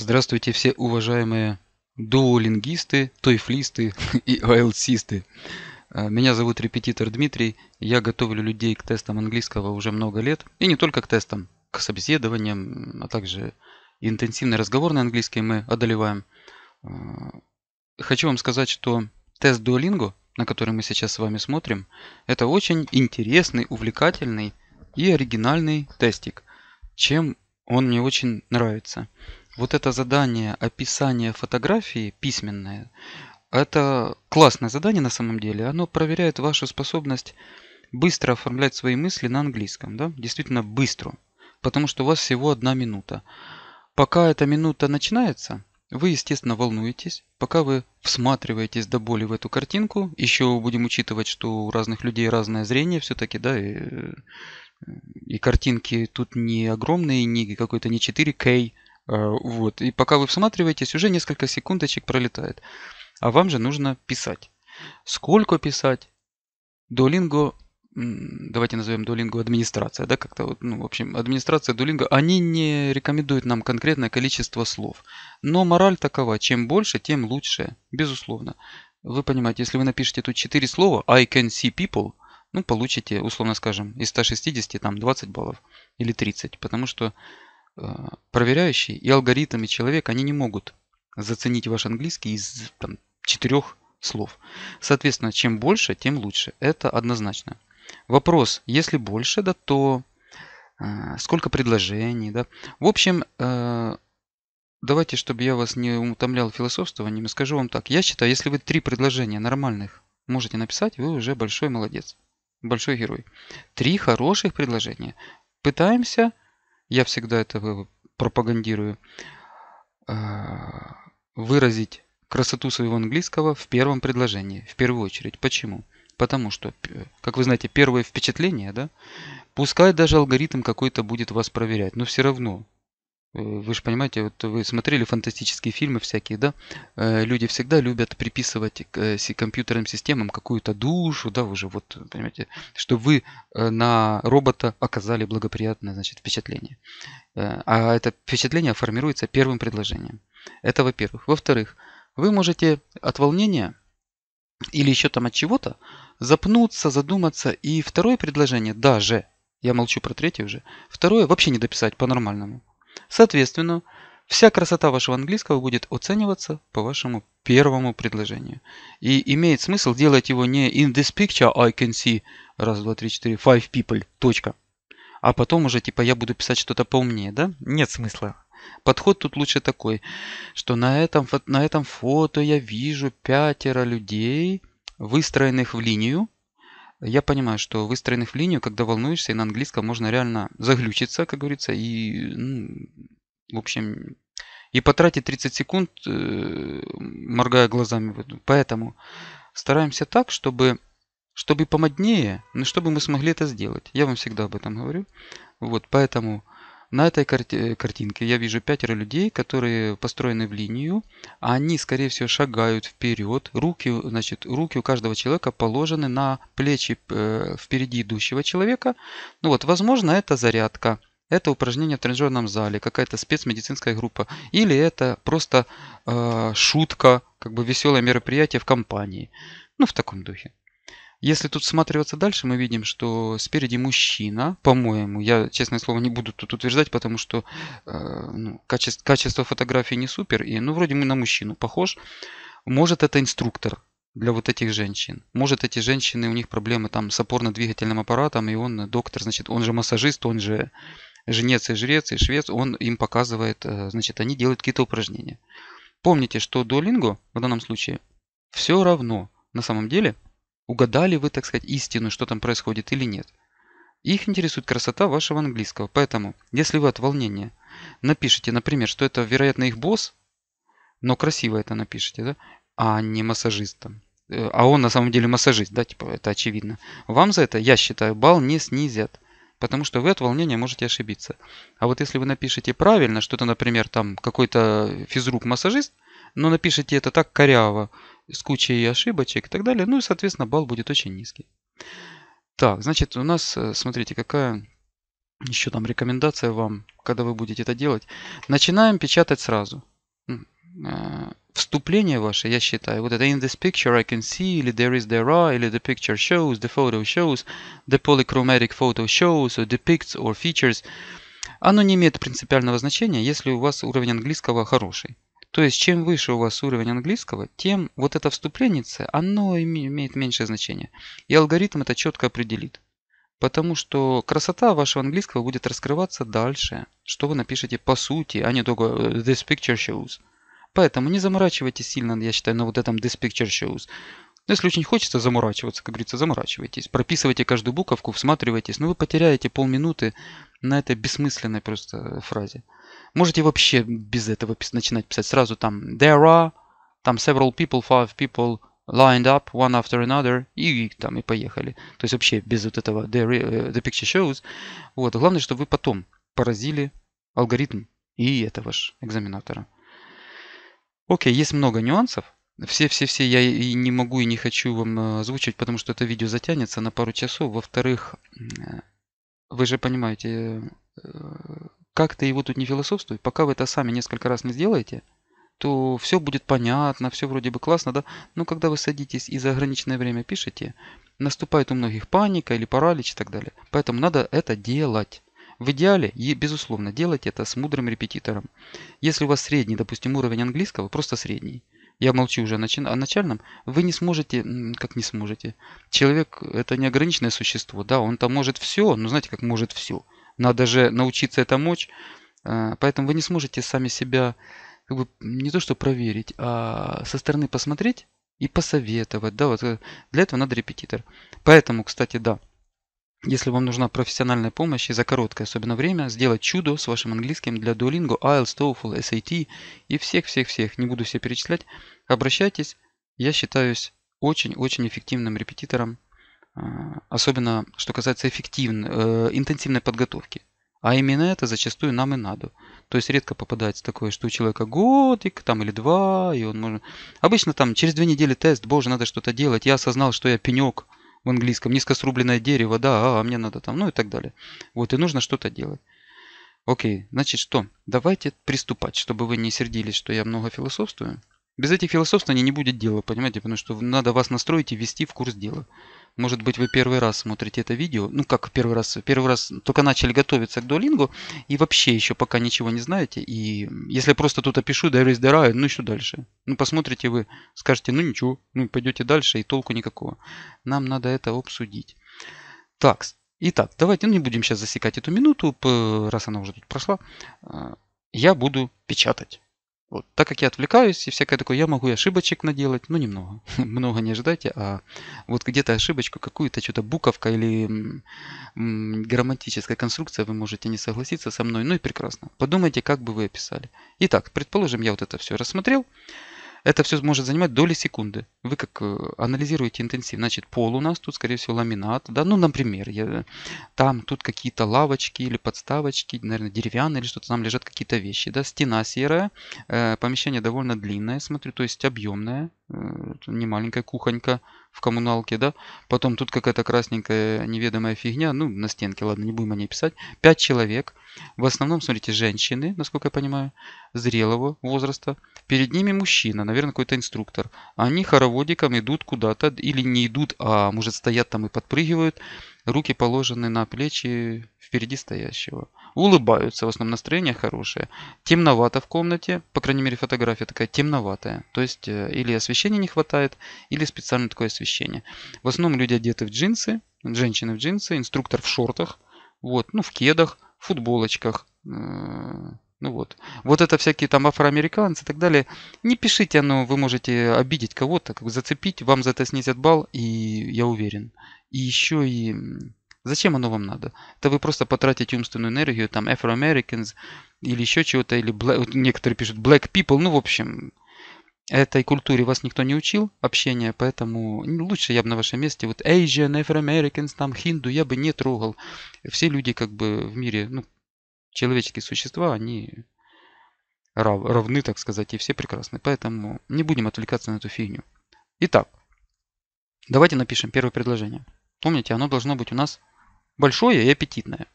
Здравствуйте все уважаемые дуолингисты, тойфлисты и айлтсисты. Э, меня зовут репетитор Дмитрий. Я готовлю людей к тестам английского уже много лет. И не только к тестам, к собеседованиям, а также интенсивный разговор на английский мы одолеваем. Э, хочу вам сказать, что тест Duolingo, на который мы сейчас с вами смотрим, это очень интересный, увлекательный и оригинальный тестик, чем он мне очень нравится вот это задание описание фотографии письменное, это классное задание на самом деле. Оно проверяет вашу способность быстро оформлять свои мысли на английском. Да? Действительно быстро. Потому что у вас всего одна минута. Пока эта минута начинается, вы, естественно, волнуетесь. Пока вы всматриваетесь до боли в эту картинку, еще будем учитывать, что у разных людей разное зрение все-таки, да, и, э, и картинки тут не огромные, не какой-то не 4К, Э, вот. И пока вы всматриваетесь, уже несколько секундочек пролетает. А вам же нужно писать. Сколько писать? Долинго, давайте назовем долинго администрация, да, как-то вот, ну, в общем, администрация долинго, они не рекомендуют нам конкретное количество слов. Но мораль такова, чем больше, тем лучше, безусловно. Вы понимаете, если вы напишете тут 4 слова, I can see people, ну, получите, условно скажем, из 160 там 20 баллов или 30, потому что Э, проверяющий и алгоритмы и человек, они не могут заценить ваш английский из там, четырех слов. Соответственно, чем больше, тем лучше. Это однозначно. Вопрос, если больше, да, то э, сколько предложений, да. В общем, э, давайте, чтобы я вас не утомлял философствованием, скажу вам так. Я считаю, если вы три предложения нормальных можете написать, вы уже большой молодец, большой герой. Три хороших предложения. Пытаемся я всегда это пропагандирую, а, выразить красоту своего английского в первом предложении, в первую очередь. Почему? Потому что, э, как вы знаете, первое впечатление, да, пускай даже алгоритм какой-то будет вас проверять, но все равно Э, вы же понимаете, вот вы смотрели фантастические фильмы всякие, да? Э, люди всегда любят приписывать к э, компьютерным системам какую-то душу, да, уже вот, понимаете, чтобы вы на робота оказали благоприятное, значит, впечатление. А это впечатление формируется первым предложением. Это во-первых. Во-вторых, вы можете от волнения или еще там от чего-то запнуться, задуматься. И второе предложение даже, я молчу про третье уже, второе вообще не дописать по-нормальному. Соответственно, вся красота вашего английского будет оцениваться по вашему первому предложению. И имеет смысл делать его не in this picture I can see раз, два, три, четыре, five people, точка. А потом уже типа я буду писать что-то поумнее, да? Нет смысла. Подход тут лучше такой, что на этом, на этом фото я вижу пятеро людей, выстроенных в линию, я понимаю, что выстроенных в линию, когда волнуешься, и на английском можно реально заглючиться, как говорится, и, ну, в общем, и потратить 30 секунд, э, моргая глазами. Поэтому стараемся так, чтобы, чтобы помоднее, но ну, чтобы мы смогли это сделать. Я вам всегда об этом говорю. Вот, поэтому на этой э, картинке я вижу пятеро людей, которые построены в линию. Они, скорее всего, шагают вперед. Руки, значит, руки у каждого человека положены на плечи э, впереди идущего человека. Ну вот, возможно, это зарядка. Это упражнение в тренажерном зале, какая-то спецмедицинская группа. Или это просто э, шутка, как бы веселое мероприятие в компании. Ну, в таком духе. Если тут всматриваться дальше, мы видим, что спереди мужчина, по-моему, я, честное слово, не буду тут утверждать, потому что э, ну, качество, качество фотографии не супер, и ну вроде мы на мужчину похож. Может это инструктор для вот этих женщин. Может эти женщины, у них проблемы там с опорно-двигательным аппаратом, и он доктор, значит, он же массажист, он же женец и жрец и швец, он им показывает, э, значит, они делают какие-то упражнения. Помните, что Duolingo в данном случае все равно на самом деле – угадали вы, так сказать, истину, что там происходит или нет. Их интересует красота вашего английского. Поэтому, если вы от волнения напишите, например, что это, вероятно, их босс, но красиво это напишите, да, а не массажистом. Э, а он на самом деле массажист, да, типа, это очевидно. Вам за это, я считаю, балл не снизят. Потому что вы от волнения можете ошибиться. А вот если вы напишете правильно, что-то, например, там какой-то физрук-массажист, но напишите это так коряво, с кучей ошибочек и так далее. Ну и, соответственно, балл будет очень низкий. Так, значит, у нас, э, смотрите, какая еще там рекомендация вам, когда вы будете это делать. Начинаем печатать сразу. Э, вступление ваше, я считаю, вот это in this picture I can see, или there is, there are, или the picture shows, the photo shows, the polychromatic photo shows, or depicts, or features. Оно не имеет принципиального значения, если у вас уровень английского хороший. То есть, чем выше у вас уровень английского, тем вот это вступленице, оно имеет меньшее значение. И алгоритм это четко определит. Потому что красота вашего английского будет раскрываться дальше, что вы напишете по сути, а не только э, this picture shows. Поэтому не заморачивайтесь сильно, я считаю, на вот этом this picture shows. Но ну, если очень хочется заморачиваться, как говорится, заморачивайтесь. Прописывайте каждую буковку, всматривайтесь, но ну, вы потеряете полминуты на этой бессмысленной просто фразе. Можете вообще без этого начинать писать. Сразу там there are, там several people, five people lined up one after another и там и поехали. То есть вообще без вот этого there э, the picture shows. Вот. А главное, чтобы вы потом поразили алгоритм и это ваш экзаменатора. Окей, okay, есть много нюансов. Все-все-все я и не могу и не хочу вам э, озвучивать, потому что это видео затянется на пару часов. Во-вторых, э, вы же понимаете, как то его тут не философствуй, пока вы это сами несколько раз не сделаете, то все будет понятно, все вроде бы классно, да? Но когда вы садитесь и за ограниченное время пишете, наступает у многих паника или паралич и так далее. Поэтому надо это делать. В идеале, и, безусловно, делать это с мудрым репетитором. Если у вас средний, допустим, уровень английского, просто средний, я молчу уже о начальном, вы не сможете, как не сможете, человек это неограниченное существо, да, он там может все, но знаете, как может все – надо же научиться это мочь. А, поэтому вы не сможете сами себя как бы, не то что проверить, а со стороны посмотреть и посоветовать. Да, вот э, для этого надо репетитор. Поэтому, кстати, да, если вам нужна профессиональная помощь и за короткое особенно время, сделать чудо с вашим английским для Duolingo, IELTS, TOEFL, SAT и всех-всех-всех, не буду все перечислять, обращайтесь, я считаюсь очень-очень эффективным репетитором а, особенно что касается эффективной, э, интенсивной подготовки. А именно это зачастую нам и надо. То есть редко попадается такое, что у человека годик там или два, и он может... Обычно там через две недели тест, боже, надо что-то делать, я осознал, что я пенек в английском, низкосрубленное дерево, да, а, а мне надо там, ну и так далее. Вот, и нужно что-то делать. Окей, значит что, давайте приступать, чтобы вы не сердились, что я много философствую. Без этих философствований не будет дела, понимаете, потому что надо вас настроить и ввести в курс дела. Может быть, вы первый раз смотрите это видео. Ну, как первый раз? Первый раз только начали готовиться к дуалингу и вообще еще пока ничего не знаете. И если просто тут опишу, да, is there, ну и что дальше? Ну, посмотрите вы, скажете, ну ничего, ну пойдете дальше и толку никакого. Нам надо это обсудить. Так, итак, давайте ну, не будем сейчас засекать эту минуту, раз она уже тут прошла. А, я буду печатать. Вот. Так как я отвлекаюсь и всякое такое, я могу и ошибочек наделать, ну немного, много не ожидайте, а вот где-то ошибочку, какую-то что-то буковка или грамматическая конструкция, вы можете не согласиться со мной, ну и прекрасно. Подумайте, как бы вы описали. Итак, предположим, я вот это все рассмотрел. Это все может занимать доли секунды. Вы как э, анализируете интенсив. Значит, пол у нас, тут, скорее всего, ламинат. Да? Ну, например, я, там, тут какие-то лавочки или подставочки, наверное, деревянные или что-то. Там лежат какие-то вещи. Да? Стена серая, э, помещение довольно длинное, смотрю, то есть объемное. Это не маленькая кухонька в коммуналке, да. Потом тут какая-то красненькая неведомая фигня. Ну, на стенке, ладно, не будем о ней писать. Пять человек. В основном, смотрите, женщины, насколько я понимаю, зрелого возраста. Перед ними мужчина, наверное, какой-то инструктор. Они хороводиком идут куда-то или не идут, а может стоят там и подпрыгивают. Руки положены на плечи впереди стоящего улыбаются, в основном настроение хорошее. Темновато в комнате, по крайней мере фотография такая темноватая. То есть э, или освещения не хватает, или специально такое освещение. В основном люди одеты в джинсы, женщины в джинсы, инструктор в шортах, вот, ну в кедах, в футболочках, э, ну вот. Вот это всякие там афроамериканцы и так далее. Не пишите оно, вы можете обидеть кого-то, как бы зацепить, вам за это снизят балл, и я уверен. И еще и Зачем оно вам надо? Это вы просто потратите умственную энергию, там, Afro-Americans или еще чего-то, или black, некоторые пишут Black People, ну, в общем, этой культуре вас никто не учил общения, поэтому ну, лучше я бы на вашем месте вот Asian, Afro-Americans, там, хинду я бы не трогал. Все люди как бы в мире, ну, человеческие существа, они рав, равны, так сказать, и все прекрасны. Поэтому не будем отвлекаться на эту фигню. Итак, давайте напишем первое предложение. Помните, оно должно быть у нас большое и аппетитное.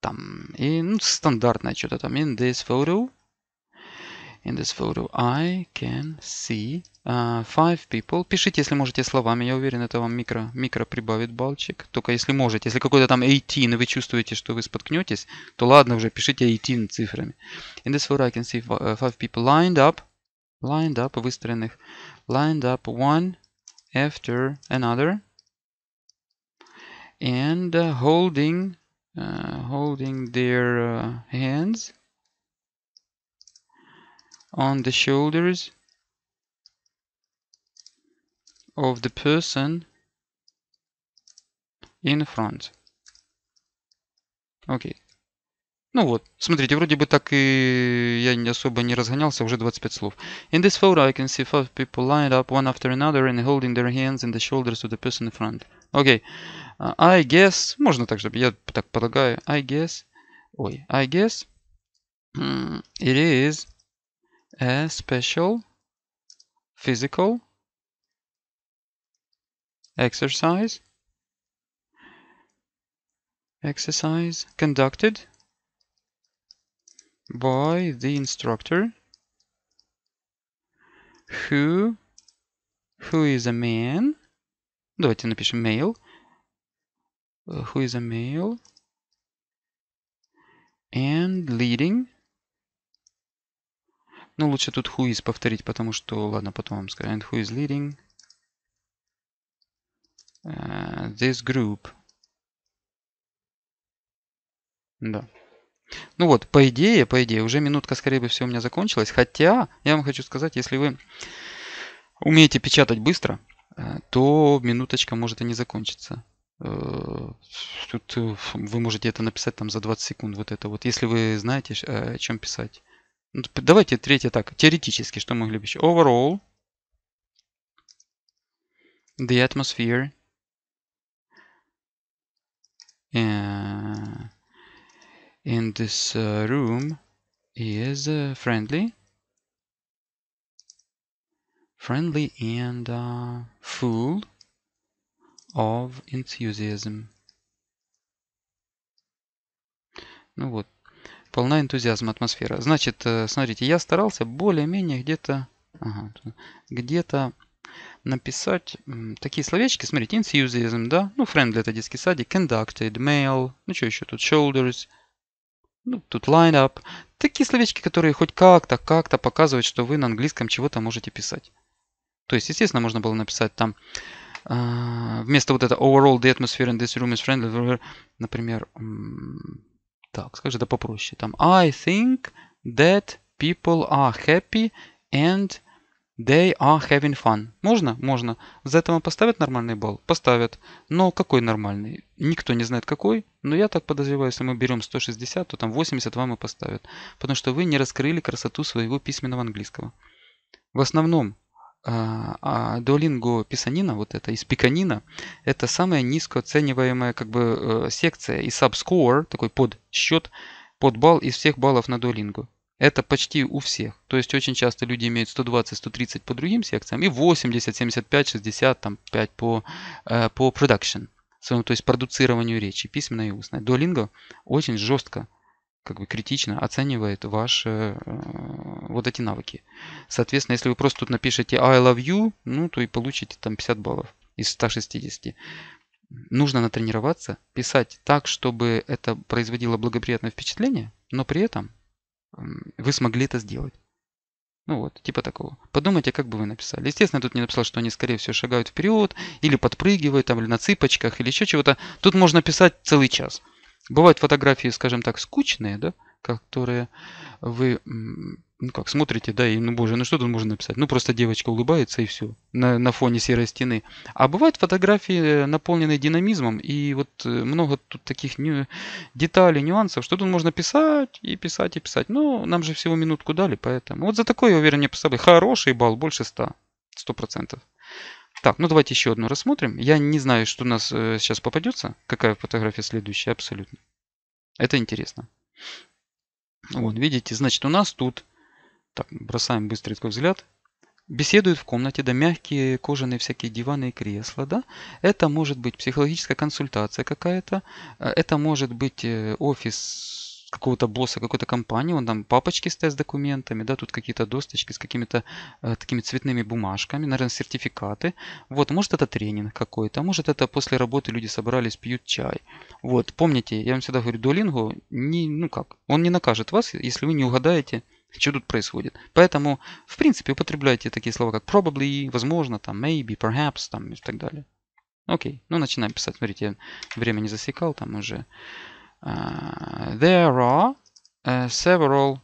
Там, и ну, стандартное что-то там. In this photo, in this photo I can see uh, five people. Пишите, если можете, словами. Я уверен, это вам микро, микро прибавит балчик. Только если можете. Если какой-то там 18, и вы чувствуете, что вы споткнетесь, то ладно уже, пишите 18 цифрами. In this photo I can see э, five people lined up. Lined up, выстроенных. Lined up one after another. and uh, holding uh, holding their uh, hands on the shoulders of the person in front. Окей. Okay. Ну вот, смотрите, вроде бы так и я особо не разгонялся, уже 25 слов. In this photo I can see five people lined up one after another and holding their hands in the shoulders of the person in front. Окей. Okay. I guess, можно так, чтобы я так полагаю. I guess, ой, I guess it is a special physical exercise exercise conducted by the instructor who who is a man Давайте напишем mail. Э, who is a male? And leading. Ну, лучше тут who is повторить, потому что, ладно, потом вам скажу. And who is leading uh, this group. Да. Ну вот, по идее, по идее, уже минутка, скорее бы все у меня закончилась. Хотя, я вам хочу сказать, если вы умеете печатать быстро, Э, то минуточка может и не закончиться. Э, тут э, вы можете это написать там за 20 секунд, вот это вот, если вы знаете, о чем писать. Ну, давайте третье так, теоретически, что могли бы еще. Overall, the atmosphere in this room is friendly friendly and uh, full of enthusiasm. Ну вот, полна энтузиазма атмосфера. Значит, э, смотрите, я старался более-менее где-то ага, где-то написать такие словечки. Смотрите, enthusiasm, да? Ну, friendly это детский садик. Conducted, mail, ну что еще тут, shoulders, ну, тут line up. Такие словечки, которые хоть как-то, как-то показывают, что вы на английском чего-то можете писать. То есть, естественно, можно было написать там э, вместо вот этого overall the atmosphere in this room is friendly, например, так, скажи, да попроще. Там I think that people are happy and They are having fun. Можно? Можно. За это вам поставят нормальный балл? Поставят. Но какой нормальный? Никто не знает какой, но я так подозреваю, если мы берем 160, то там 80 вам и поставят. Потому что вы не раскрыли красоту своего письменного английского. В основном а, а Duolingo писанина, вот это из пиканина, это самая низкооцениваемая как бы э, секция и subscore, такой под счет, под балл из всех баллов на Duolingo. Это почти у всех. То есть очень часто люди имеют 120-130 по другим секциям и 80, 75, 60, там 5 по, э, по production, то есть продуцированию речи, письменной и устной. Duolingo очень жестко как бы критично оценивает ваши э, вот эти навыки. Соответственно, если вы просто тут напишете I love you, ну то и получите там 50 баллов из 160. Нужно натренироваться, писать так, чтобы это производило благоприятное впечатление, но при этом вы смогли это сделать. Ну вот, типа такого. Подумайте, как бы вы написали. Естественно, тут не написал, что они, скорее всего, шагают вперед, или подпрыгивают, там, или на цыпочках, или еще чего-то. Тут можно писать целый час. Бывают фотографии, скажем так, скучные, да, которые вы ну как, смотрите, да, и ну боже, ну что тут можно написать? Ну просто девочка улыбается и все, на, на фоне серой стены. А бывают фотографии, э, наполненные динамизмом, и вот э, много тут таких ню... деталей, нюансов, что тут можно писать и писать и писать. Но нам же всего минутку дали, поэтому. Вот за такой я уверен, не по собой. Хороший балл, больше 100, 100%. Так, ну давайте еще одну рассмотрим. Я не знаю, что у нас э, сейчас попадется. Какая фотография следующая, абсолютно. Это интересно. Вот, видите, значит, у нас тут... Так, бросаем быстрый такой взгляд. Беседуют в комнате, да, мягкие кожаные всякие диваны и кресла, да. Это может быть психологическая консультация какая-то. Э, это может быть э, офис какого-то босса какой-то компании, он там папочки с тест-документами, да, тут какие-то досточки с какими-то э, такими цветными бумажками, наверное, сертификаты. Вот, может это тренинг какой-то, может это после работы люди собрались, пьют чай. Вот, помните, я вам всегда говорю, Duolingo, не, ну как, он не накажет вас, если вы не угадаете, что тут происходит. Поэтому, в принципе, употребляйте такие слова, как probably, возможно, там, maybe, perhaps, там, и так далее. Окей, ну начинаем писать. Смотрите, я время не засекал, там уже Uh, there are uh, several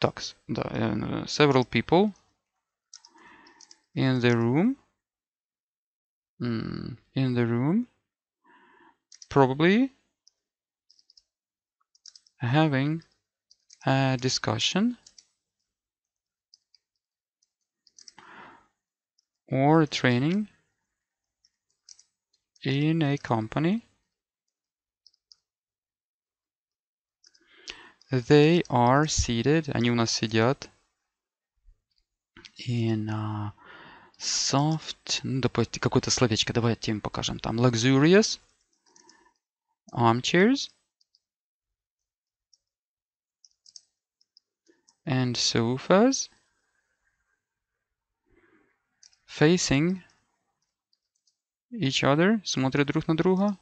talks, uh, several people in the room hmm, in the room probably having a discussion or training in a company They are seated, они у нас сидят in uh, soft, ну, допустим, какое-то словечко, давайте им покажем. Там luxurious armchairs and sofas facing each other, смотрят друг на друга.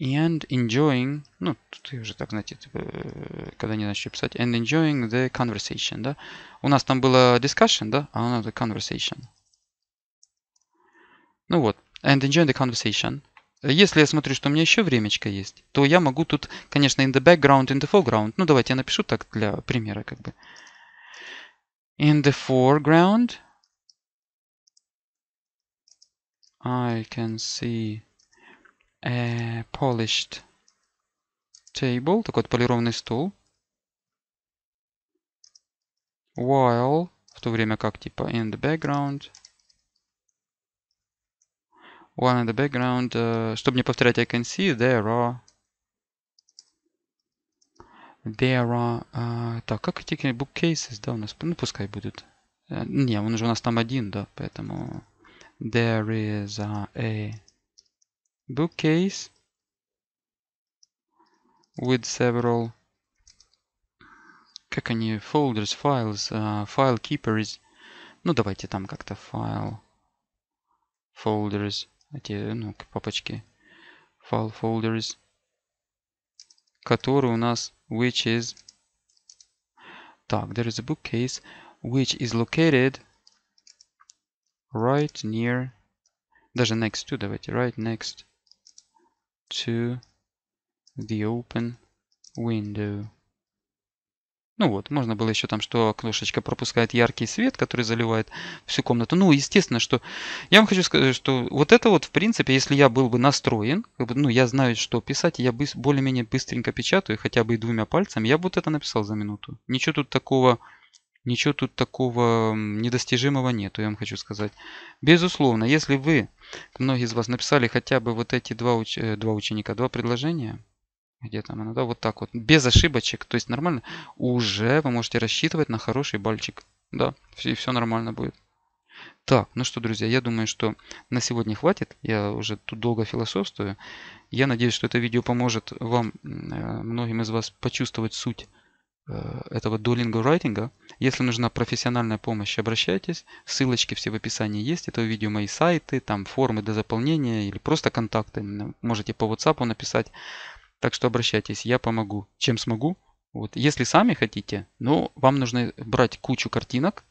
and enjoying, ну, тут уже так, знаете, э, когда не начали писать, and enjoying the conversation, да. У нас там было discussion, да, а у нас conversation. Ну вот, and enjoying the conversation. Если я смотрю, что у меня еще времечко есть, то я могу тут, конечно, in the background, in the foreground. Ну, давайте я напишу так для примера, как бы. In the foreground I can see э, polished table, такой отполированный стул. While, в то время как типа in the background. While in the background, э, чтобы не повторять, I can see there are There are... Uh, так, как эти bookcases, да, у нас... Ну, пускай будут. Uh, не, он уже у нас там один, да, поэтому... There is a... a bookcase with several как они, folders, files, uh, file keepers. Ну, давайте там как-то file folders, эти, ну, папочки, file folders, который у нас, which is, так, there is a bookcase, which is located right near, даже next to, давайте, right next to the open window. Ну вот, можно было еще там, что окошечко пропускает яркий свет, который заливает всю комнату. Ну, естественно, что... Я вам хочу сказать, что вот это вот, в принципе, если я был бы настроен, как бы, ну, я знаю, что писать, я бы более-менее быстренько печатаю, хотя бы и двумя пальцами, я бы вот это написал за минуту. Ничего тут такого Ничего тут такого недостижимого нету, я вам хочу сказать. Безусловно, если вы, многие из вас написали хотя бы вот эти два, уч... Э, два ученика, два предложения, где там она, да, вот так вот, без ошибочек, то есть нормально, уже вы можете рассчитывать на хороший бальчик. Да, и все нормально будет. Так, ну что, друзья, я думаю, что на сегодня хватит. Я уже тут долго философствую. Я надеюсь, что это видео поможет вам, э, многим из вас, почувствовать суть Э, этого Duolingo Writing. Если нужна профессиональная помощь, обращайтесь. Ссылочки все в описании есть. Это видео мои сайты, там формы для заполнения или просто контакты. Можете по WhatsApp написать. Так что обращайтесь, я помогу, чем смогу. Вот. Если сами хотите, но вам нужно брать кучу картинок,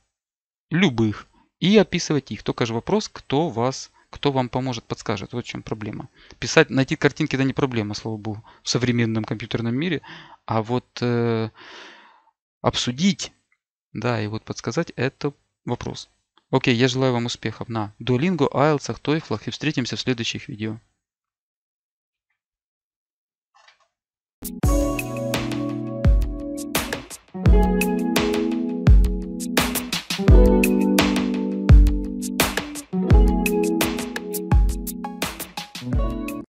любых, и описывать их. Только же вопрос, кто вас кто вам поможет, подскажет. Вот в чем проблема. Писать, найти картинки – да не проблема, слава богу, в современном компьютерном мире. А вот э, обсудить, да, и вот подсказать – это вопрос. Окей, я желаю вам успехов на Duolingo, IELTS, TOEFL и встретимся в следующих видео. Thank you